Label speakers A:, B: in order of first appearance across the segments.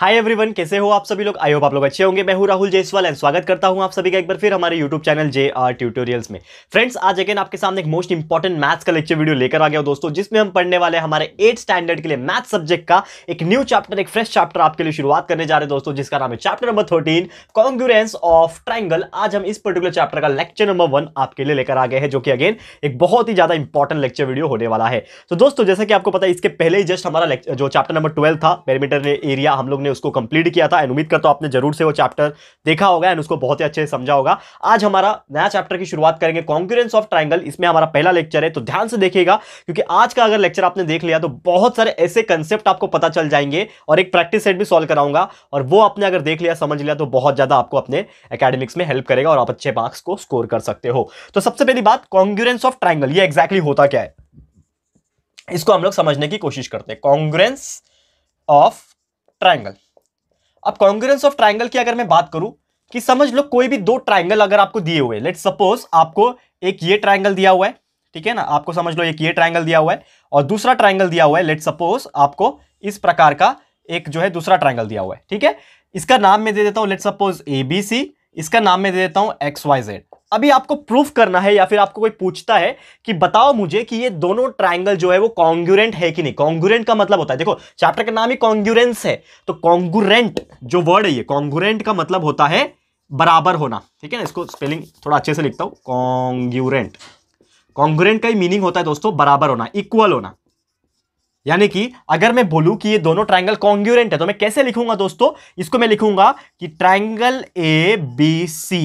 A: hi everyone कैसे हो आप सभी लोग आई होप आप लोग अच्छे होंगे मैं हूं राहुल जयसवाल एंड स्वागत करता हूं आप सभी का एक बार फिर हमारे YouTube channel J R tutorials में फ्रेंड्स आज अगेन आपके सामने एक मोस्ट इंपॉर्टेंट मैथ्स का लेक्चर वीडियो लेकर आ गया दोस्तों जिसमें हम पढ़ने वाले हमारे एट स्टैंडर्ड के लिए मैथ सब्जेक्ट का एक न्यू चैप्टर एक फ्रेश चैप्टर आपके लिए शुरुआत करने जा रहे हैं दोस्तों जिसका नाम है chapter number thirteen congruence of triangle आज हम इस पर्टिकुलर चैप्टर का लेक्चर नंबर वन आपके लिए लेकर आ गए हैं जो कि अगेन एक बहुत ही ज्यादा इंपॉर्टेंट लेक्चर वीडियो होने वाला है तो दोस्तों जैसे कि आपको पता है इसके पहले ही जस्ट हमारा जो चैप्टर नंबर ट्वेल्व था पेरीमीटर एरिया हम लोग ने हमने उसको कंप्लीट किया था एंड उम्मीद करता हूँ आपने जरूर से वो चैप्टर देखा होगा एंड उसको बहुत ही अच्छे से समझा होगा आज हमारा नया चैप्टर की शुरुआत करेंगे कॉन्क्यूरेंस ऑफ ट्राइंगल इसमें हमारा पहला लेक्चर है तो ध्यान से देखिएगा क्योंकि आज का अगर लेक्चर आपने देख लिया तो बहुत सारे ऐसे कंसेप्ट आपको पता चल जाएंगे और एक प्रैक्टिस सेट भी सॉल्व कराऊंगा और वो आपने अगर देख लिया समझ लिया तो बहुत ज़्यादा आपको अपने अकेडमिक्स में हेल्प करेगा और आप अच्छे मार्क्स को स्कोर कर सकते हो तो सबसे पहली बात कॉन्ग्यूरेंस ऑफ ट्राइंगल ये एक्जैक्टली होता क्या है इसको हम लोग समझने की कोशिश करते हैं कॉन्ग्रेंस ऑफ ट्राइंगल अब कॉन्ग्रेंस ऑफ ट्राइंगल की अगर मैं बात करूं कि समझ लो कोई भी दो ट्राइंगल अगर आपको दिए हुए लेट सपोज आपको एक ये ट्राइंगल दिया हुआ है ठीक है ना आपको समझ लो एक ये ट्राइंगल दिया हुआ है और दूसरा ट्राइंगल दिया हुआ है लेट सपोज आपको इस प्रकार का एक जो है दूसरा ट्राइंगल दिया हुआ है ठीक है इसका नाम मैं दे देता हूं let suppose A B C इसका नाम मैं दे देता हूं एक्स वाई जेड अभी आपको प्रूफ करना है या फिर आपको कोई पूछता है कि बताओ मुझे कि ये दोनों ट्राइंगल जो है वो कॉन्ग्यूरेंट है कि नहीं कॉन्ग्यूरेंट का मतलब होता है देखो चैप्टर का नाम ही कॉन्ग्यूरेंस है तो कॉन्ग्यूरेंट जो वर्ड है ये कॉन्ग्यूरेंट का मतलब होता है बराबर होना ठीक है ना इसको स्पेलिंग थोड़ा अच्छे से लिखता हूं कॉन्ग्यूरेंट कॉन्ग्यूरेंट का ही मीनिंग होता है दोस्तों बराबर होना इक्वल होना यानी कि अगर मैं बोलूं कि ये दोनों ट्राइंगल कॉन्ग्यूरेंट है तो मैं कैसे लिखूंगा दोस्तों इसको मैं लिखूंगा कि triangle A B C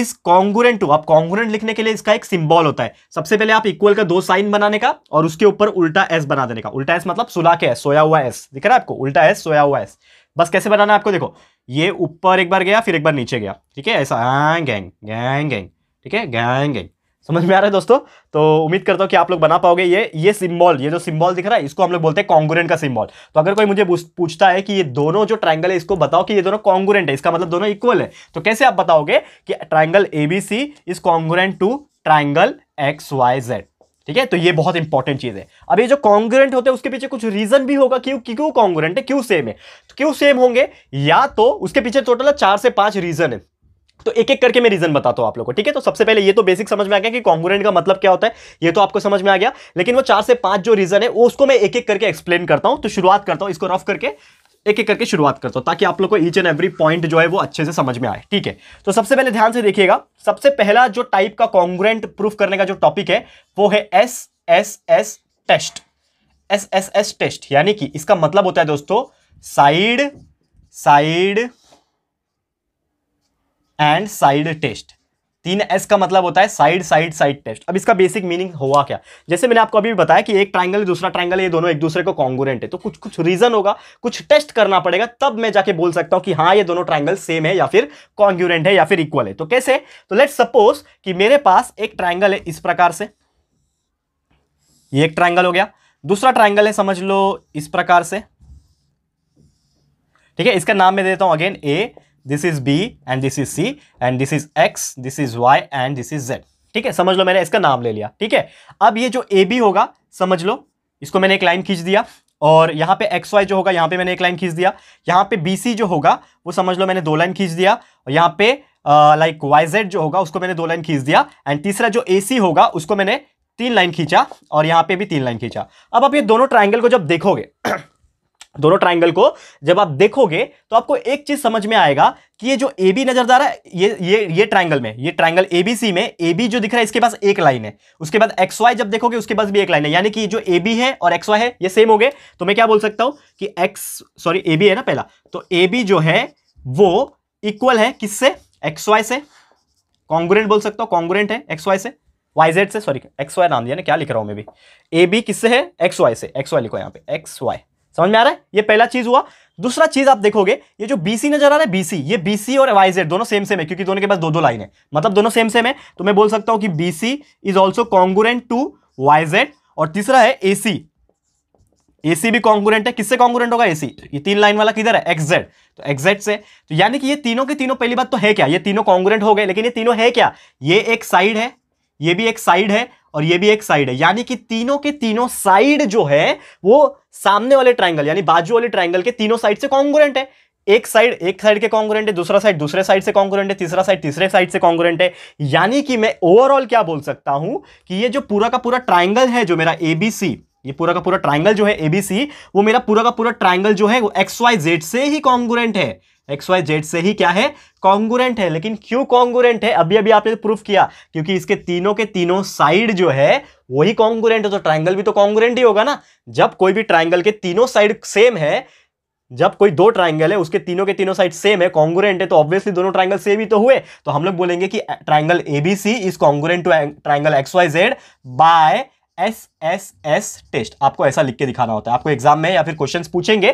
A: is congruent to आप कॉन्गुरेंट लिखने के लिए इसका एक सिंबल होता है सबसे पहले आप इक्वल का दो साइन बनाने का और उसके ऊपर उल्टा एस बना देने का उल्टा एस मतलब सुला के एस सोया हुआ एस दिख रहा है आपको उल्टा एस सोया हुआ एस बस कैसे बनाना है आपको देखो ये ऊपर एक बार गया फिर एक बार नीचे गया ठीक है ऐसा गैंग गैंग गैंग ठीक है गैंग गैंग समझ में आ रहा है दोस्तों तो उम्मीद करता हूँ कि आप लोग बना पाओगे ये ये सिंबल ये जो सिंबल दिख रहा है इसको हम लोग बोलते हैं कॉन्गोरेंट का सिंबल तो अगर कोई मुझे पूछता है कि ये दोनों जो ट्राइंगल है इसको बताओ कि ये दोनों कॉन्गोरेंट है इसका मतलब दोनों इक्वल है तो कैसे आप बताओगे कि triangle ABC is congruent to triangle X Y Z ठीक है तो ये बहुत इंपॉर्टेंट चीज है अब ये जो कॉन्ग्रेंट होते हैं उसके पीछे कुछ रीजन भी होगा क्यों क्यों कॉन्ग्रेंट है क्यों सेम है तो क्यों सेम होंगे या तो उसके पीछे टोटल चार से पांच रीजन है तो एक एक करके मैं रीजन बताता हूँ आप लोग को ठीक है तो सबसे पहले ये तो बेसिक समझ में आ गया कि कॉन्गोरेंट का मतलब क्या होता है ये तो आपको समझ में आ गया लेकिन वो चार से पांच जो रीजन है उसको मैं एक एक करके एक्सप्लेन करता हूँ तो शुरुआत करता हूँ इसको रफ करके एक एक करके शुरुआत करता हूँ ताकि आप लोग को ईच एंड एवरी पॉइंट जो है वो अच्छे से समझ में आए ठीक है तो सबसे पहले ध्यान से देखिएगा सबसे पहला जो टाइप का कॉन्ग्रेंट प्रूफ करने का जो टॉपिक है वो है S S S test S S S test यानी कि इसका मतलब होता है दोस्तों side side and side test तीन एस का मतलब होता है साइड साइड साइड टेस्ट अब इसका बेसिक मीनिंग हुआ क्या जैसे मैंने आपको अभी बताया कि एक ट्राइंगल दूसरा ट्राइंगल ये दोनों एक दूसरे को कॉन्गोरेंट है तो कुछ कुछ रीजन होगा कुछ टेस्ट करना पड़ेगा तब मैं जाके बोल सकता हूं कि हाँ ये दोनों ट्राइंगल सेम है या फिर कॉन्ग्यूरेंट है या फिर इक्वल है तो कैसे तो लेट सपोज कि मेरे पास एक ट्राइंगल है इस प्रकार से ये एक ट्राइंगल हो गया दूसरा ट्राइंगल है समझ लो इस प्रकार से ठीक है इसका नाम मैं देता हूं again A this is B and this is C and this is X this is Y and this is Z ठीक है समझ लो मैंने इसका नाम ले लिया ठीक है अब ये जो ए बी होगा समझ लो इसको मैंने एक लाइन खींच दिया और यहाँ पे एक्स वाई जो होगा यहाँ पे मैंने एक लाइन खींच दिया यहाँ पे बी सी जो होगा वो समझ लो मैंने दो लाइन खींच दिया और यहाँ पे लाइक वाई जेड जो होगा उसको मैंने दो लाइन खींच दिया एंड तीसरा जो ए सी होगा उसको मैंने तीन लाइन खींचा और यहाँ पे भी तीन लाइन खींचा अब आप ये दोनों ट्राइंगल को जब देखोगे दोनों ट्राइंगल को जब आप देखोगे तो आपको एक चीज समझ में आएगा कि ये जो ए बी नजर आ रहा है ये ये ये ट्राइंगल में ये ट्राइंगल ए बी सी में ए बी जो दिख रहा है इसके पास एक लाइन है उसके बाद एक्स वाई जब देखोगे उसके पास भी एक लाइन है यानी कि जो ए बी है और एक्स वाई है ये सेम हो गए तो मैं क्या बोल सकता हूं कि एक्स सॉरी ए बी है ना पहला तो ए बी जो है वो इक्वल है किससे एक्स वाई से कॉन्ग्रेंट बोल सकता हूँ कॉन्ग्रेंट है एक्स वाई से वाई जेड से सॉरी एक्स वाई नाम दिया ना क्या लिख रहा हूँ मैं भी ए बी किससे है एक्स वाई से एक्स वाई लिखो यहाँ पे एक्स वाई समझ में आ रहा है ये पहला चीज हुआ दूसरा चीज आप देखोगे ये जो बीसी नजर आ रहा है बीसी ये बीसी और वाई जेड दोनों सेम सेम है क्योंकि दोनों के पास दो दो लाइन है मतलब दोनों सेम सेम है तो मैं बोल सकता हूं कि BC is also congruent to Y Z और तीसरा है एसी एसी भी कॉन्गुरेंट है किससे कॉन्गुरेंट होगा एसी ये तीन लाइन वाला किधर है एक्सजेड तो एक्सजेड से तो यानी कि ये तीनों के तीनों पहली बात तो है क्या ये तीनों कॉन्गुरेंट हो गए लेकिन ये तीनों है क्या ये एक साइड है ये भी एक साइड है और ये भी एक साइड है यानी कि तीनों के तीनों साइड जो है वो सामने वाले ट्राइंगल यानी बाजू वाले ट्राइंगल के तीनों साइड से कॉन्गोरेंट है एक साइड एक साइड के कॉन्गोरेंट है दूसरा साइड दूसरे साइड से कॉन्गोरेंट है तीसरा साइड तीसरे साइड से कॉन्गोरेंट है यानी कि मैं ओवरऑल क्या बोल सकता हूं कि ये जो पूरा का पूरा ट्राइंगल है जो मेरा एबीसी ये पूरा का पूरा ट्राइंगल जो है एबीसी वो मेरा पूरा का पूरा ट्राइंगल जो है वो एक्स वाई जेड से ही कॉन्गुरेंट है एक्स वाई जेड से ही क्या है कॉन्गुरेंट है लेकिन क्यों कॉन्गुरेंट है अभी अभी आपने प्रूफ तो किया क्योंकि इसके तीनों के तीनों साइड जो है वही कॉन्गुरेंट है तो ट्राइंगल भी तो कॉन्गुरेंट ही होगा ना जब कोई भी ट्राइंगल के तीनों साइड सेम है जब कोई दो ट्राइंगल है उसके तीनों के तीनों साइड सेम है कॉन्गुरेंट है तो ऑब्वियसली दोनों ट्राइंगल सेम ही तो हुए तो हम लोग बोलेंगे कि triangle ABC is congruent to triangle X Y Z by S S S test आपको ऐसा लिख के दिखाना होता है आपको एग्जाम में या फिर क्वेश्चंस पूछेंगे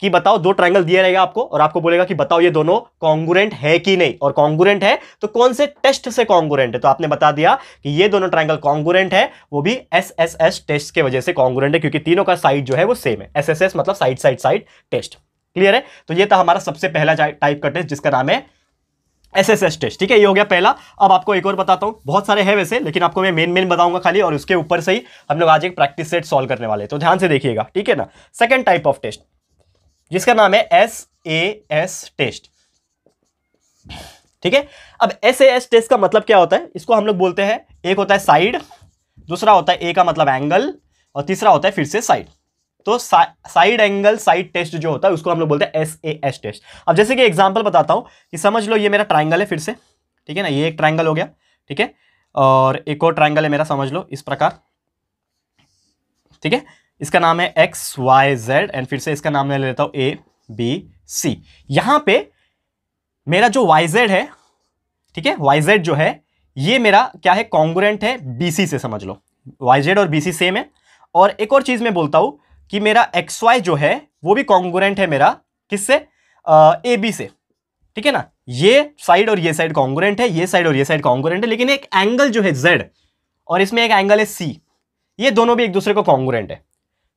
A: कि बताओ दो ट्राइंगल दिया रहेगा आपको और आपको बोलेगा कि बताओ ये दोनों कॉन्गुरेंट है कि नहीं और कॉन्गुरेंट है तो कौन से टेस्ट से कॉन्गुरेंट है तो आपने बता दिया कि ये दोनों ट्राइंगल कॉन्गुरेंट है वो भी एस एस एस टेस्ट के वजह से कॉन्गुरेंट है क्योंकि तीनों का साइड जो है वो सेम है एस एस एस मतलब side side side test clear है तो ये था हमारा सबसे पहला टाइप का टेस्ट जिसका नाम है एस एस एस टेस्ट ठीक है ये हो गया पहला अब आपको एक और बताता हूँ बहुत सारे हैं वैसे लेकिन आपको मैं मेन मेन बताऊंगा खाली और उसके ऊपर से ही हम लोग आज एक प्रैक्टिस सेट सॉल्व करने वाले तो ध्यान से देखिएगा ठीक है ना सेकेंड टाइप ऑफ टेस्ट जिसका नाम है एस ए एस टेस्ट ठीक है अब एस ए एस टेस्ट का मतलब क्या होता है इसको हम लोग बोलते हैं एक होता है साइड दूसरा होता है ए का मतलब एंगल और तीसरा होता है फिर से साइड तो साइड एंगल साइड टेस्ट जो होता है उसको हम लोग बोलते हैं एस ए एस टेस्ट अब जैसे कि एग्जाम्पल बताता हूँ कि समझ लो ये मेरा ट्राइंगल है फिर से ठीक है ना ये एक ट्राइंगल हो गया ठीक है और एक और ट्राइंगल है मेरा समझ लो इस प्रकार ठीक है इसका नाम है एक्स वाई जेड एंड फिर से इसका नाम मैं ले लेता हूँ ए बी सी यहाँ पे मेरा जो वाई जेड है ठीक है वाई जेड जो है ये मेरा क्या है कॉन्ग्रेंट है बी सी से समझ लो वाई जेड और बी सी सेम है और एक और चीज़ मैं बोलता हूँ कि मेरा एक्स वाई जो है वो भी कॉन्गोरेंट है मेरा किससे ए बी से ठीक है ना ये साइड और ये साइड कॉन्गोरेंट है ये साइड और ये साइड कॉन्गोरेंट है लेकिन एक एंगल जो है जेड और इसमें एक एंगल है सी ये दोनों भी एक दूसरे को कॉन्गोरेंट है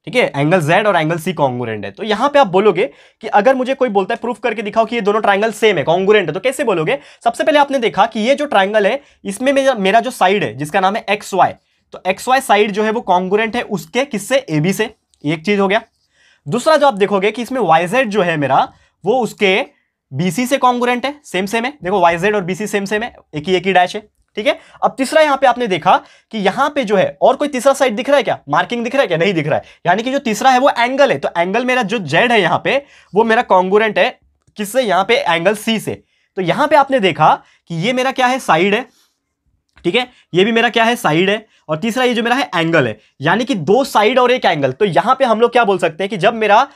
A: ठीक है एंगल जेड और एंगल सी कॉन्गोरेंट है तो यहां पे आप बोलोगे कि अगर मुझे कोई बोलता है प्रूफ करके दिखाओ कि ये दोनों ट्राइंगल सेम है कॉन्गोरेंट है तो कैसे बोलोगे सबसे पहले आपने देखा कि ये जो ट्राइंगल है इसमें मेरा जो साइड है जिसका नाम है एक्स वाई तो एक्स वाई साइड जो है वो कॉन्गोरेंट है उसके किससे ए बी से एक चीज हो गया दूसरा जो आप देखोगे कि इसमें वाइजेड जो है मेरा वो उसके बीसी से कॉन्गोरेंट है सेम सेम है देखो वाइजेड और बीसी सेम सेम है एक ही एक ही डैश है ठीक है अब तीसरा यहां पे आपने देखा कि यहां पे जो है और कोई तीसरा साइड दिख रहा है क्या मार्किंग दिख रहा है क्या नहीं दिख रहा है यानी कि जो तीसरा है वो एंगल है तो एंगल मेरा जो जेड है यहां पे वो मेरा कॉन्गोरेंट है किससे यहां पे एंगल सी से तो यहां पे आपने देखा कि ये मेरा क्या है साइड है ठीक है ये भी मेरा क्या है साइड है और तीसरा ये जो मेरा है एंगल है यानी कि दो साइड और एक एंगल तो यहां पे हम लोग क्या बोल सकते हैं कि जब मेरा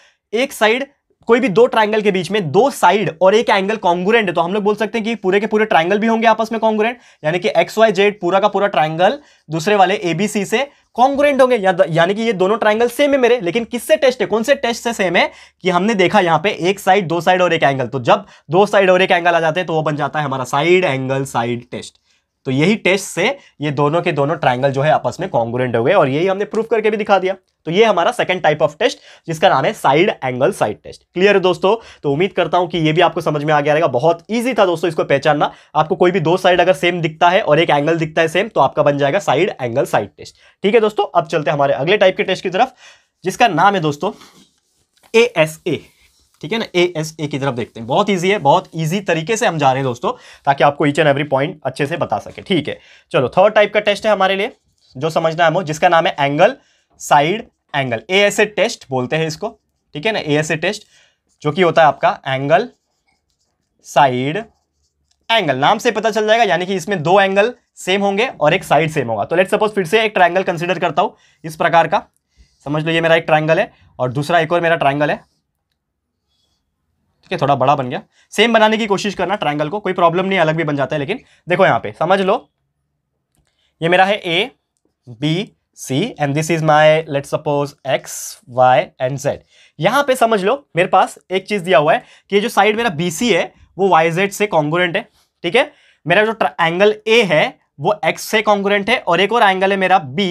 A: एक साइड कोई भी दो ट्राइंगल के बीच में दो साइड और एक एंगल कॉन्गुरेंट है तो हम लोग बोल सकते हैं कि पूरे के पूरे ट्राइंगल भी होंगे आपस में कॉन्गुरेंट यानी कि एक्स वाई जेड पूरा का पूरा ट्राइंगल दूसरे वाले एबीसी से कॉन्गुरेंट होंगे या, यानी कि ये दोनों ट्राइंगल सेम है मेरे लेकिन किससे टेस्ट है कौन से टेस्ट से सेम है कि हमने देखा यहाँ पे एक साइड दो साइड और एक एंगल तो जब दो साइड और एक एंगल आ जाते हैं तो वो बन जाता है हमारा साइड एंगल साइड टेस्ट तो यही टेस्ट से ये दोनों के दोनों ट्राइंगल जो है आपस में कॉन्ग्रेंट हो गए और यही हमने प्रूफ करके भी दिखा दिया तो ये हमारा सेकंड टाइप ऑफ टेस्ट जिसका नाम है side angle side test clear है दोस्तों तो उम्मीद करता हूं कि ये भी आपको समझ में आ गया रहेगा बहुत ईजी था दोस्तों इसको पहचानना आपको कोई भी दो साइड अगर सेम दिखता है और एक एंगल दिखता है सेम तो आपका बन जाएगा साइड एंगल साइड टेस्ट ठीक है दोस्तों अब चलते हैं हमारे अगले टाइप के टेस्ट की तरफ जिसका नाम है दोस्तों ए एस ए ठीक है ना ए एस ए की तरफ देखते हैं बहुत ईजी है बहुत ईजी तरीके से हम जा रहे हैं दोस्तों ताकि आपको ईच एंड एवरी पॉइंट अच्छे से बता सके ठीक है चलो थर्ड टाइप का टेस्ट है हमारे लिए जो समझना है हम जिसका नाम है angle side angle A S A test बोलते हैं इसको ठीक है ना ए एस ए टेस्ट जो कि होता है आपका एंगल साइड एंगल नाम से पता चल जाएगा यानी कि इसमें दो एंगल सेम होंगे और एक साइड सेम होगा तो लेट सपोज फिर से एक ट्राइंगल कंसिडर करता हूँ इस प्रकार का समझ लो ये मेरा एक ट्राइंगल है और दूसरा एक और मेरा ट्राइंगल है ठीक है थोड़ा बड़ा बन गया सेम बनाने की कोशिश करना ट्राइंगल को कोई प्रॉब्लम नहीं अलग भी बन जाता है लेकिन देखो यहाँ पे समझ लो ये मेरा है A B C and this is my let suppose X Y and Z यहाँ पे समझ लो मेरे पास एक चीज दिया हुआ है कि जो साइड मेरा बी सी है वो वाई जेड से कॉन्गोरेंट है ठीक है मेरा जो एंगल ए है वो एक्स से कॉन्गोरेंट है और एक और एंगल है मेरा बी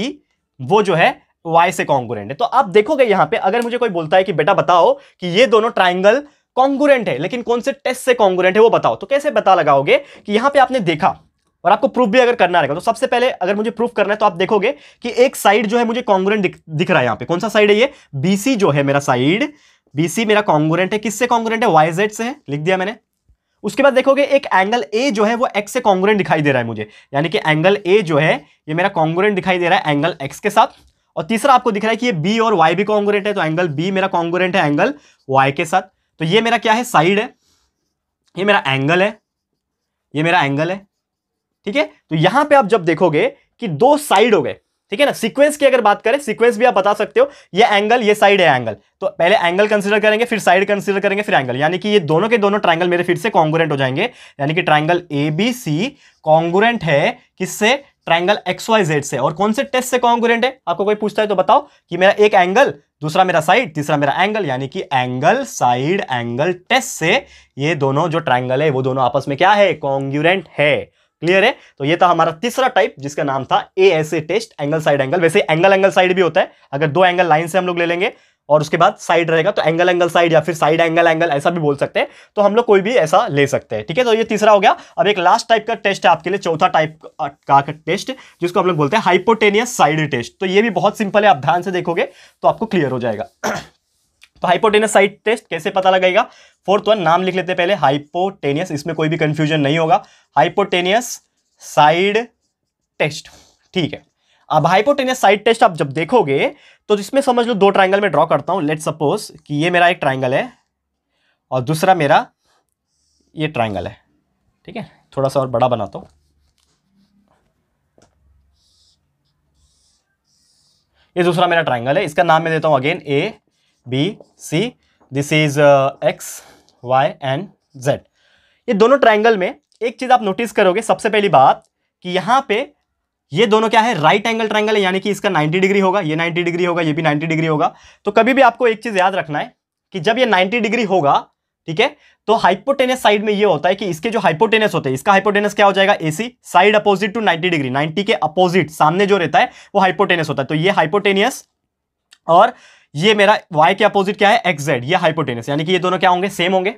A: वो जो है वाई से कॉन्गोरेंट है तो आप देखोगे यहाँ पे अगर मुझे कोई बोलता है कि बेटा बताओ कि ये दोनों ट्राइंगल कॉन्गुरेंट है लेकिन कौन से टेस्ट से कॉन्गुरेंट है वो बताओ तो कैसे बता लगाओगे कि यहां पे आपने देखा और आपको प्रूफ भी अगर करना रहेगा तो सबसे पहले अगर मुझे प्रूफ करना है तो आप देखोगे कि एक साइड जो है मुझे कॉन्गुरेंट दिख, दिख रहा है यहां पे कौन सा साइड है ये बीसी जो है मेरा साइड बीसी मेरा कॉन्गुरेंट है किससे कॉन्गुरेंट है वाई से है लिख दिया मैंने उसके बाद देखोगे एक एंगल ए जो है वो एक्स से कॉन्गुरेंट दिखाई दे रहा है मुझे यानी कि एंगल ए जो है ये मेरा कॉन्गुरेंट दिखाई दे रहा है एंगल एक्स के साथ और तीसरा आपको दिख रहा है कि ये बी और वाई भी कॉन्गुरेंट है तो एंगल बी मेरा कॉन्गुरेंट है एंगल वाई के साथ तो ये मेरा क्या है साइड है ये मेरा एंगल है ये मेरा एंगल है ठीक है तो यहां पे आप जब देखोगे कि दो साइड हो गए ठीक है ना सीक्वेंस की अगर बात करें सीक्वेंस भी आप बता सकते हो ये एंगल ये साइड है एंगल तो पहले एंगल कंसिडर करेंगे फिर साइड कंसिडर करेंगे फिर एंगल यानी कि ये दोनों के दोनों ट्राइंगल मेरे फिर से कॉन्गोरेंट हो जाएंगे यानी कि triangle A B C congruent है किससे ट्राइंगल एक्सवाइजेड से और कौन से टेस्ट से कॉन्कुरेंट है आपको कोई पूछता है तो बताओ कि मेरा एक एंगल दूसरा मेरा साइड तीसरा मेरा एंगल यानी कि एंगल साइड एंगल टेस्ट से ये दोनों जो ट्राइंगल है वो दोनों आपस में क्या है कॉन्ग्यूरेंट है क्लियर है तो ये था हमारा तीसरा टाइप जिसका नाम था A S A test angle side angle वैसे एंगल एंगल साइड भी होता है अगर दो एंगल लाइन से हम लोग ले लेंगे और उसके बाद साइड रहेगा तो एंगल एंगल साइड या फिर साइड एंगल एंगल ऐसा भी बोल सकते हैं तो हम लोग कोई भी ऐसा ले सकते हैं ठीक है तो ये तीसरा हो गया अब एक लास्ट टाइप का टेस्ट है आपके लिए चौथा टाइप का टेस्ट जिसको हम लोग बोलते हैं हाइपोटेनियस साइड टेस्ट तो ये भी बहुत सिंपल है आप ध्यान से देखोगे तो आपको क्लियर हो जाएगा तो हाइपोटेनियस साइड टेस्ट कैसे पता लगेगा फोर्थ वन नाम लिख लेते हैं पहले हाइपोटेनियस इसमें कोई भी कंफ्यूजन नहीं होगा हाइपोटेनियस साइड टेस्ट ठीक है अब हाइपोटेनियस साइड टेस्ट आप जब देखोगे तो इसमें समझ लो दो ट्राइंगल में ड्रॉ करता हूं लेट सपोज कि ये मेरा एक ट्राइंगल है और दूसरा मेरा ये ट्राइंगल है ठीक है थोड़ा सा और बड़ा बनाता हूं ये दूसरा मेरा ट्राइंगल है इसका नाम मैं देता हूँ again A B C this is X Y and Z ये दोनों ट्राइंगल में एक चीज़ आप नोटिस करोगे सबसे पहली बात कि यहां पे ये दोनों क्या है राइट एंगल ट्राइंगल है यानी कि इसका 90 डिग्री होगा ये 90 डिग्री होगा ये भी 90 डिग्री होगा तो कभी भी आपको एक चीज याद रखना है कि जब ये 90 डिग्री होगा ठीक है तो हाइपोटेनस साइड में ये होता है कि इसके जो हाइपोटेनस होते हैं इसका हाइपोटेनस क्या हो जाएगा AC side opposite to 90 degree 90 के अपोजिट सामने जो रहता है वो हाइपोटेनस होता है तो ये हाइपोटेनियस और ये मेरा वाई के अपोजिट क्या है एक्जेड ये हाइपोटेनस यानी कि ये दोनों क्या होंगे सेम होंगे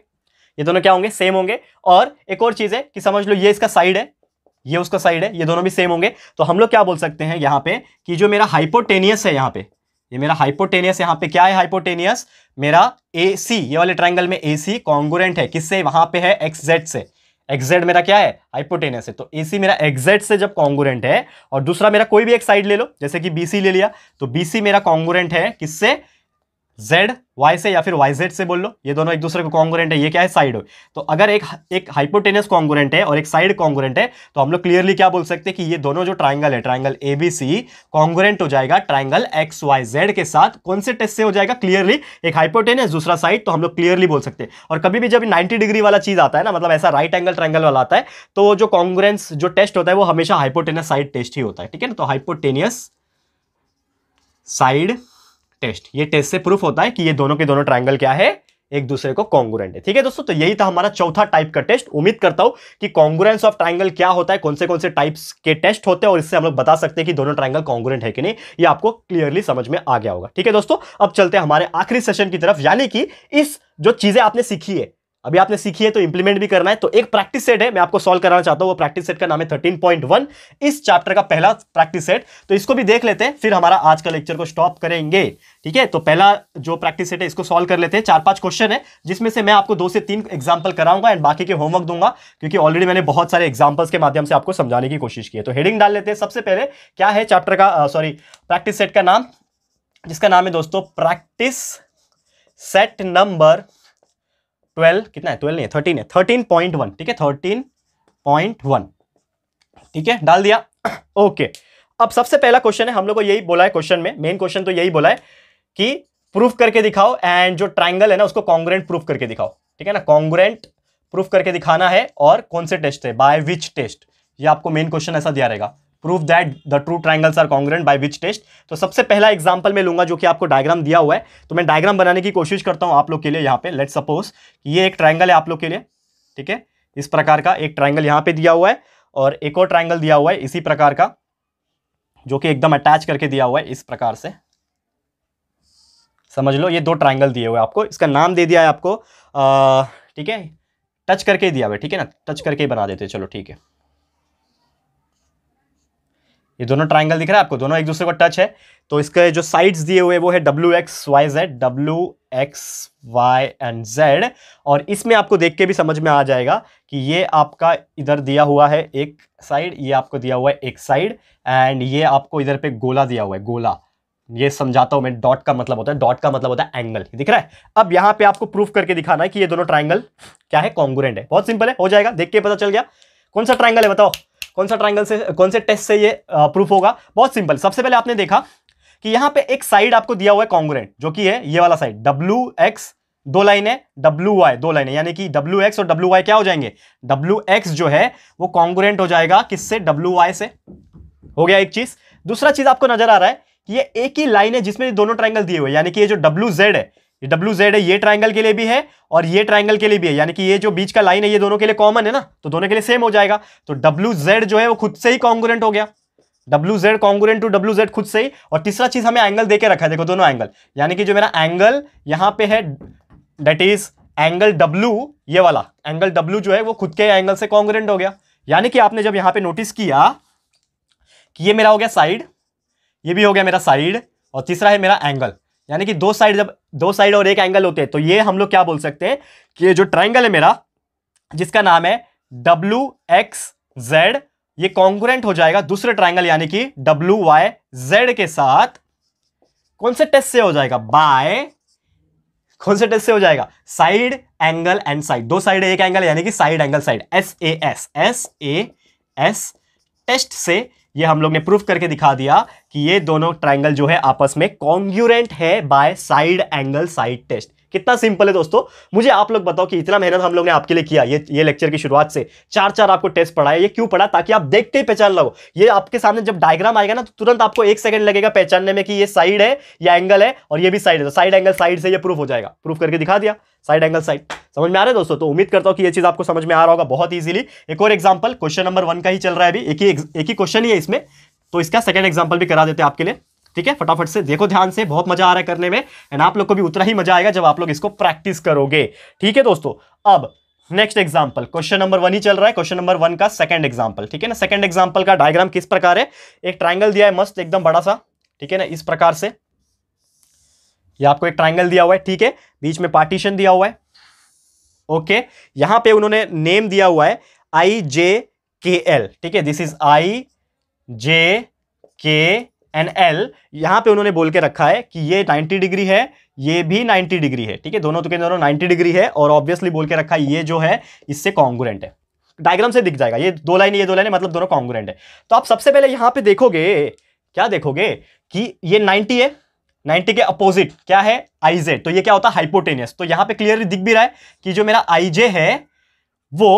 A: ये दोनों क्या होंगे सेम होंगे और एक और चीज है कि समझ लो ये इसका साइड है ये उसका साइड है ये दोनों भी सेम होंगे तो हम लोग क्या बोल सकते हैं यहाँ पे कि जो मेरा हाइपोटेनियस है यहाँ पे ये मेरा हाइपोटेनियस यहाँ पे क्या है हाइपोटेनियस मेरा ए सी ये वाले ट्राइंगल में ए सी कॉन्गोरेंट है किससे वहां पे है एक्सजेड से एक्सजेड मेरा क्या है हाइपोटेनियस है तो ए सी मेरा एक्सजेड से जब कॉन्गोरेंट है और दूसरा मेरा कोई भी एक साइड ले लो जैसे कि बी सी ले लिया तो बी सी मेरा कॉन्गोरेंट है किससे जेड वाई से या फिर वाई जेड से बोल लो ये दोनों एक दूसरे को कॉन्गोरेंट है ये क्या है साइड तो अगर एक एक हाइपोटेनियस कॉन्गोरेंट है और एक साइड कॉन्गोरेंट है तो हम लोग क्लियरली क्या बोल सकते हैं कि ये दोनों जो ट्राइंगल है triangle A B C congruent हो जाएगा ट्राइंगल एक्स वाई जेड के साथ कौन से टेस्ट से हो जाएगा क्लियरली एक हाइपोटेनियस दूसरा साइड तो हम लोग क्लियरली बोल सकते हैं और कभी भी जब नाइन्टी डिग्री वाला चीज आता है ना मतलब ऐसा राइट एंगल ट्राइंगल वाला आता है तो जो कॉन्ग्रेंस जो टेस्ट होता है वो हमेशा हाइपोटेनियस साइड टेस्ट ही होता है ठीक है ना तो हाइपोटेनियस साइड टेस्ट ये टेस्ट से प्रूफ होता है कि ये दोनों के दोनों ट्राइंगल क्या है एक दूसरे को कॉन्गुरेंट है ठीक है दोस्तों तो यही था हमारा चौथा टाइप का टेस्ट उम्मीद करता हूं कि कॉन्गुरेंस ऑफ ट्राइंगल क्या होता है कौन से कौन से टाइप्स के टेस्ट होते हैं और इससे हम लोग बता सकते हैं कि दोनों ट्राइंगल कॉन्गुरेंट है कि नहीं ये आपको क्लियरली समझ में आ गया होगा ठीक है दोस्तों अब चलते हैं हमारे आखिरी सेशन की तरफ यानी कि इस जो चीजें आपने सीखी है अभी आपने सीखी है तो इंप्लीमेंट भी करना है तो एक प्रैक्टिस सेट है मैं आपको सॉल्व कराना चाहता हूँ वो प्रैक्टिस सेट का नाम है थर्टीन पॉइंट वन इस चैप्टर का पहला प्रैक्टिस सेट तो इसको भी देख लेते हैं फिर हमारा आज का लेक्चर को स्टॉप करेंगे ठीक है तो पहला जो प्रैक्टिस सेट है इसको सॉल्व कर लेते हैं चार पांच क्वेश्चन है जिसमें से मैं आपको दो से तीन एग्जाम्पल कराऊंगा एंड बाकी के होमवर्क दूंगा क्योंकि ऑलरेडी मैंने बहुत सारे एग्जाम्पल्स के माध्यम से आपको समझाने की कोशिश की है तो हेडिंग डाल लेते हैं सबसे पहले क्या है चैप्टर का सॉरी प्रैक्टिस सेट का नाम जिसका नाम है दोस्तों प्रैक्टिस सेट नंबर ट्वेल्व कितना है ट्वेल्व नहीं है थर्टीन है थर्टीन पॉइंट वन ठीक है थर्टीन पॉइंट वन ठीक है डाल दिया ओके अब सबसे पहला क्वेश्चन है हम लोग को यही बोला है क्वेश्चन में मेन क्वेश्चन तो यही बोला है कि प्रूफ करके दिखाओ एंड जो ट्राइंगल है ना उसको कॉन्ग्रेंट प्रूफ करके दिखाओ ठीक है ना कॉन्ग्रेंट प्रूफ करके दिखाना है और कौन से टेस्ट है बाय विच टेस्ट ये आपको मेन क्वेश्चन ऐसा दिया रहेगा prove that the true triangles are congruent by which test तो सबसे पहला एग्जाम्पल मैं लूंगा जो कि आपको डायग्राम दिया हुआ है तो मैं डायग्राम बनाने की कोशिश करता हूँ आप लोग के लिए यहाँ पे लेट सपोज ये एक ट्राइंगल है आप लोग के लिए ठीक है इस प्रकार का एक ट्राइंगल यहाँ पे दिया हुआ है और एक और ट्राइंगल दिया हुआ है इसी प्रकार का जो कि एकदम अटैच करके दिया हुआ है इस प्रकार से समझ लो ये दो ट्राइंगल दिए हुए आपको इसका नाम दे दिया है आपको ठीक है टच करके दिया हुआ है ठीक है ना टच करके ही बना देते चलो ठीक है ये दोनों ट्राइंगल दिख रहा है आपको दोनों एक दूसरे को टच है तो इसके जो साइड्स दिए हुए वो है W X Y Z W X Y and Z और इसमें आपको देख के भी समझ में आ जाएगा कि ये आपका इधर दिया हुआ है एक साइड ये आपको दिया हुआ है एक साइड एंड ये आपको इधर पे गोला दिया हुआ है गोला ये समझाता हूं मैं डॉट का मतलब होता है डॉट का मतलब होता है एंगल दिख रहा है अब यहाँ पे आपको प्रूफ करके दिखाना है कि ये दोनों ट्राइंगल क्या है कॉन्गुरेंट है बहुत सिंपल है हो जाएगा देख के पता चल गया कौन सा ट्राइंगल है बताओ कौन सा ट्राइंगल से कौन से टेस्ट से ये प्रूफ होगा बहुत सिंपल सबसे पहले आपने देखा कि यहां पे एक साइड आपको दिया हुआ है कॉन्ग्रेंट जो कि है ये वाला साइड डब्ल्यू एक्स दो लाइन है डब्ल्यू वाई दो लाइन है यानी कि डब्ल्यू एक्स और डब्ल्यू वाई क्या हो जाएंगे डब्ल्यू एक्स जो है वो कॉन्ग्रेंट हो जाएगा किससे डब्ल्यू वाई से हो गया एक चीज दूसरा चीज आपको नजर आ रहा है कि ये एक ही लाइन है जिसमें दोनों ट्राइंगल दिए हुए यानी कि ये जो डब्ल्यू जेड है ये डब्ल्यू जेड है ये ट्राइंगल के लिए भी है और ये ट्राइंगल के लिए भी है यानी कि ये जो बीच का लाइन है ये दोनों के लिए कॉमन है ना तो दोनों के लिए सेम हो जाएगा तो डब्ल्यू जेड जो है वो खुद से ही कॉन्गुरेंट हो गया W Z congruent to W Z खुद से ही और तीसरा चीज हमें एंगल देकर रखा है देखो दोनों एंगल यानी कि जो मेरा एंगल यहाँ पे है डेट इज एंगल डब्ल्यू ये वाला एंगल डब्ल्यू जो है वो खुद के एंगल से कॉन्गुरेंट हो गया यानी कि आपने जब यहाँ पे नोटिस किया कि ये मेरा हो गया साइड ये भी हो गया मेरा साइड और तीसरा है मेरा एंगल यानी कि दो साइड जब दो साइड और एक एंगल होते हैं तो ये हम लोग क्या बोल सकते हैं कि ये जो ट्राइंगल है मेरा जिसका नाम है डब्ल्यू एक्स जेड ये कॉन्ग्रेंट हो जाएगा दूसरे ट्राइंगल यानी कि डब्ल्यू वाई जेड के साथ कौन से टेस्ट से हो जाएगा बाय कौन से टेस्ट से हो जाएगा साइड एंगल एंड साइड दो साइड एक एंगल यानी कि side angle side S A S S A S test से ये हम लोग ने प्रूफ करके दिखा दिया कि ये दोनों ट्राइंगल जो है आपस में कॉन्ग्यूरेंट है by side angle side test कितना सिंपल है दोस्तों मुझे आप लोग बताओ कि इतना मेहनत हम लोग ने आपके लिए किया ये ये लेक्चर की शुरुआत से चार चार आपको टेस्ट पढ़ाया ये क्यों पढ़ा ताकि आप देखते ही पहचान लगो ये आपके सामने जब डायग्राम आएगा ना तो तुरंत आपको एक सेकंड लगेगा पहचानने में कि ये साइड है या एंगल है और ये भी साइड है तो साइड एंगल साइड से यह प्रूफ हो जाएगा प्रूफ करके दिखा दिया साइड एंगल साइड समझ में आ रहा है दोस्तों तो उम्मीद करता हूँ कि ये चीज आपको समझ में आ रहा होगा बहुत इजीली एक और एग्जाम्पल क्वेश्चन नंबर वन का ही चल रहा है अभी एक ही एक ही क्वेश्चन ही है इसमें तो इसका सेकंड एग्जाम्पल भी करा देते हैं आपके लिए ठीक है फटाफट से देखो ध्यान से बहुत मजा आ रहा है करने में एंड आप लोग को भी उतना ही मजा आएगा जब आप लोग इसको प्रैक्टिस करोगे ठीक है दोस्तों अब next example question number one ही चल रहा है क्वेश्चन नंबर वन का सेकंड एग्जाम्पल ठीक है ना सेकंड एग्जाम्पल का डायग्राम किस प्रकार है एक ट्राइंगल दिया है मस्त एकदम बड़ा सा ठीक है ना इस प्रकार से ये आपको एक ट्राइंगल दिया हुआ है ठीक है बीच में पार्टीशन दिया हुआ है ओके यहां पे उन्होंने नेम दिया हुआ है आई जे के एल ठीक है दिस इज आई जे के एन एल यहां पे उन्होंने बोल के रखा है कि ये 90 डिग्री है ये भी 90 डिग्री है ठीक है दोनों तो के दोनों 90 डिग्री है और ऑब्वियसली बोल के रखा है ये जो है इससे कॉन्गुरेंट है डायग्राम से दिख जाएगा ये दो लाइन ये दो लाइन मतलब दोनों कॉन्गुरेंट है तो आप सबसे पहले यहां पर देखोगे क्या देखोगे कि ये नाइनटी है 90 के अपोजिट क्या है आईजे तो ये क्या होता है हाइपोटेनियस तो यहां पे क्लियरली दिख भी रहा है कि जो मेरा आईजे है वो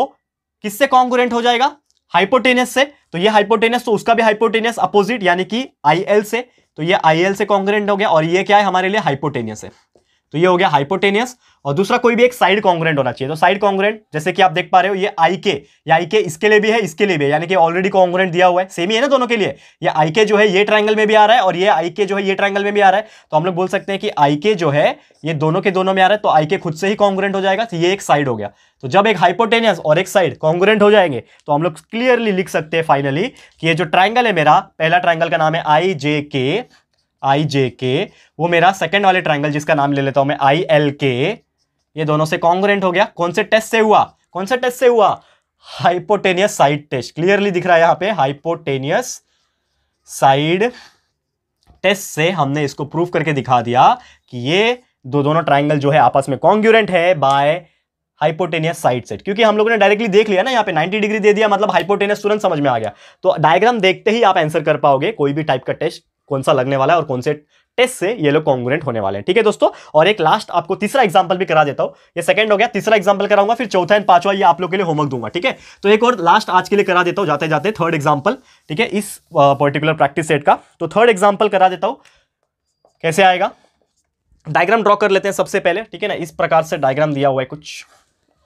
A: किससे कॉन्कुरेंट हो जाएगा हाइपोटेनियस से तो ये हाइपोटेनियस तो उसका भी हाइपोटेनियस अपोजिट यानी कि आईएल से तो ये आईएल से कॉन्कुरेंट हो गया और ये क्या है हमारे लिए हाइपोटेनियस है तो ये हो गया हाइपोटेनियस और दूसरा कोई भी एक साइड कॉन्ग्रेंट होना चाहिए तो साइड कॉन्ग्रेंट जैसे कि आप देख पा रहे हो ये आई के ये आई के इसके लिए भी है इसके लिए भी है यानी कि ऑलरेडी कॉन्ग्रेंट दिया हुआ है सेम ही है ना दोनों के लिए ये आई के जो है ये ट्राइंगल में भी आ रहा है और ये आई के जो है ये ट्राइंगल में भी आ रहा है तो हम लोग बोल सकते हैं कि आई के जो है ये दोनों के दोनों में आ रहा है तो आई के खुद से ही कॉन्ग्रेंट हो जाएगा तो ये एक साइड हो गया तो जब एक हाइपोटेनियस और एक साइड कॉन्ग्रेंट हो जाएंगे तो हम लोग क्लियरली लिख सकते हैं फाइनली कि ये जो ट्राइंगल है मेरा पहला ट्राइंगल का नाम है आई जे के आई जे के वो मेरा सेकेंड वाले ट्राइंगल जिसका नाम ले लेता हूं मैं आई एल के ये दोनों से कॉन्ग्रेंट हो गया कौन से टेस्ट से हुआ कौन से टेस्ट से हुआ हाइपोटेनियस साइड टेस्ट क्लियरली दिख रहा है यहां पे हाइपोटेनियस साइड टेस्ट से हमने इसको प्रूव करके दिखा दिया कि ये दो दोनों ट्राइंगल जो है आपस में कॉन्ग्यूरेंट है बाय हाइपोटेनियस साइड सेट क्योंकि हम लोगों ने डायरेक्टली देख लिया ना यहाँ पे 90 डिग्री दे दिया मतलब हाइपोटेनियस तुरंत समझ में आ गया तो डायग्राम देखते ही आप आंसर कर पाओगे कोई भी टाइप का टेस्ट कौन सा लगने वाला है और कौन से टेस्ट से ये लोग कॉन्ग्रेंट होने वाले हैं ठीक है दोस्तों और एक लास्ट आपको तीसरा एग्जाम्पल भी करा देता हूं ये सेकंड हो गया तीसरा एग्जाम्पल कराऊंगा फिर चौथा एंड पांचवा ये आप लोग के लिए होमवर्क दूंगा ठीक है तो एक और लास्ट आज के लिए करा देता हूं जाते जाते थर्ड एग्जाम्पल ठीक है इस पर्टिकुलर प्रैक्टिस सेट का तो थर्ड एग्जाम्पल करा देता हूं कैसे आएगा डायग्राम ड्रॉ कर लेते हैं सबसे पहले ठीक है ना इस प्रकार से डायग्राम दिया हुआ है कुछ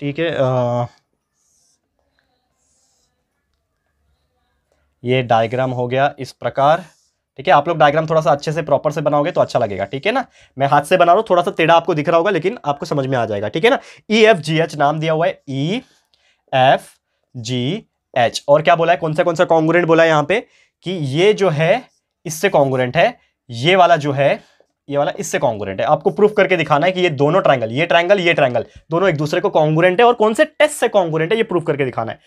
A: ठीक है ये डायग्राम हो गया इस प्रकार ठीक है आप लोग डायग्राम थोड़ा सा अच्छे से प्रॉपर से बनाओगे तो अच्छा लगेगा ठीक है ना मैं हाथ से बना रहा हूँ थोड़ा सा टेढ़ा आपको दिख रहा होगा लेकिन आपको समझ में आ जाएगा ठीक है ना ई एफ जी एच नाम दिया हुआ है ई एफ जी एच और क्या बोला है कौन सा कौन सा कॉन्ग्रेंट बोला है यहाँ पे कि ये जो है इससे कॉन्ग्रेंट है ये वाला जो है ये वाला इससे कॉन्ग्रेंट है आपको प्रूफ करके दिखाना है कि ये दोनों ट्राइंगल ये ट्राइंगल ये ट्राइंगल दोनों एक दूसरे को कॉन्ग्रेंट है और कौन से टेस्ट से कॉन्ग्रेंट है ये प्रूफ करके दिखाना है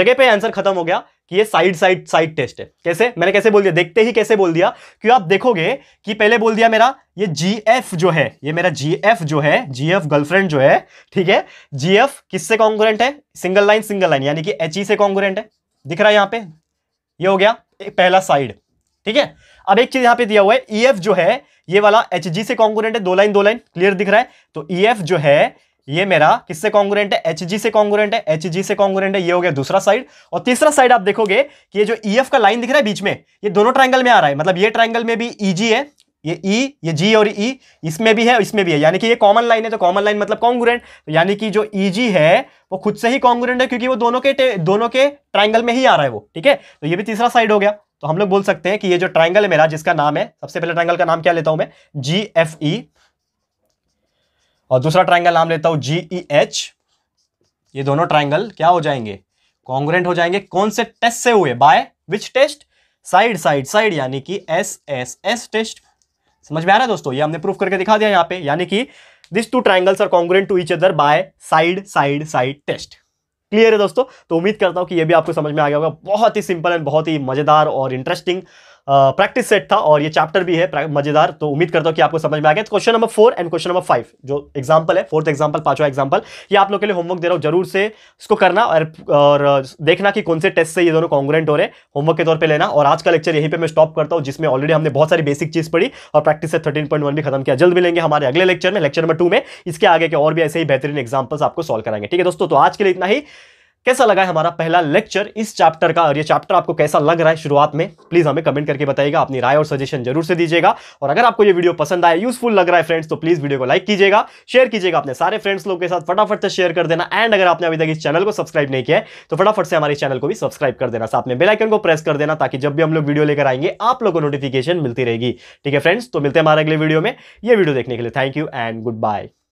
A: जगह पे आंसर खत्म हो गया कि ये साइड साइड साइड टेस्ट है कैसे मैंने कैसे बोल दिया देखते ही कैसे बोल दिया कि आप देखोगे कि पहले बोल दिया मेरा ये जी एफ जो है ये मेरा जी एफ जो है जी एफ गर्लफ्रेंड जो है ठीक है जी एफ किससे कॉन्ग्रेंट है सिंगल लाइन सिंगल लाइन यानी कि एच ई e से कॉन्ग्रेंट है दिख रहा है यहाँ पे ये हो गया पहला साइड ठीक है अब एक चीज यहाँ पे दिया हुआ है ई e एफ जो है ये वाला एच जी से कॉन्ग्रेंट है दो लाइन दो लाइन क्लियर दिख रहा है तो ई e एफ जो है ये मेरा किससे कॉन्ग्रेंट है एच जी से कॉन्ग्रेंट है एच जी से कॉन्ग्रेंट है ये हो गया दूसरा साइड और तीसरा साइड आप देखोगे कि ये जो ई e एफ का लाइन दिख रहा है बीच में ये दोनों ट्राइंगल में आ रहा है मतलब ये ट्राइंगल में भी ई e जी है ये ई e, ये जी और ई e, इसमें भी है इसमें भी है यानी कि ये कॉमन लाइन है तो कॉमन लाइन मतलब कॉन्ग्रेंट तो यानी कि जो ई e जी है वो खुद से ही कॉन्ग्रेंट है क्योंकि वो दोनों के दोनों के ट्राइंगल में ही आ रहा है वो ठीक है तो ये भी तीसरा साइड हो गया तो हम लोग बोल सकते हैं कि ये जो ट्राइंगल है मेरा जिसका नाम है सबसे पहले ट्राइंगल का नाम क्या लेता हूं मैं जी एफ ई और दूसरा ट्राइंगल नाम लेता हूं जी ई एच ये दोनों ट्राइंगल क्या हो जाएंगे कॉन्ग्रेंट हो जाएंगे कौन से टेस्ट से हुए by which test side side side यानी कि एस एस एस टेस्ट समझ में आ रहा है दोस्तों ये हमने प्रूफ करके दिखा दिया यहां पे यानी कि this two triangles are congruent to each other by side side side test clear है दोस्तों तो उम्मीद करता हूँ कि ये भी आपको समझ में आ गया होगा बहुत ही सिंपल एंड बहुत ही मजेदार और इंटरेस्टिंग प्रैक्टिस सेट था और ये चैप्टर भी है मजेदार तो उम्मीद करता हूँ कि आपको समझ में आ गया question number four and question number five जो एग्जाम्पल है फोर्थ एग्जाम्पल पांचवा एग्जाम्पल ये आप लोग के लिए होमवर्क दे रहा हूँ जरूर से इसको करना और, और देखना कि कौन से टेस्ट से ये दोनों कॉन्ग्रेंट हो रहे हैं होमवर्क के तौर पर लेना और आज का लेक्चर यहीं पर मैं स्टॉप करता हूँ जिसमें ऑलरेडी हमने बहुत सारी बेसिक चीज पढ़ी और प्रैक्टिस से थर्टीन पॉइंट वन भी खत्म किया जल्द मिलेंगे हमारे अगले लेक्चर में लेक्चर नंबर टू में इसके आगे के और भी ऐसे ही बेहतरीन एग्जाम्पल्स आपको सॉल्व कराएंगे ठीक है दोस्तों तो आज के लिए इतना ही कैसा लगा है हमारा पहला लेक्चर इस चैप्टर का और ये चैप्टर आपको कैसा लग रहा है शुरुआत में प्लीज हमें कमेंट करके बताइएगा अपनी राय और सजेशन जरूर से दीजिएगा और अगर आपको ये वीडियो पसंद आए यूजफुल लग रहा है फ्रेंड्स तो प्लीज वीडियो को लाइक कीजिएगा शेयर कीजिएगा अपने सारे फ्रेंड्स लोग के साथ फटाफट से शेयर कर देना एंड अगर आपने अभी तक इस चैनल को सब्सक्राइब नहीं किया है तो फटाफट से हमारे चैनल को भी सब्सक्राइब कर देना साथ में बेलाइकन को प्रेस कर देना ताकि जब भी हम लोग वीडियो लेकर आएंगे आप लोग को नोटिफिकेशन मिलती रहेगी ठीक है फ्रेंड्स तो मिलते हैं हमारे अगले वीडियो में ये वीडियो देखने के लिए thank you and good bye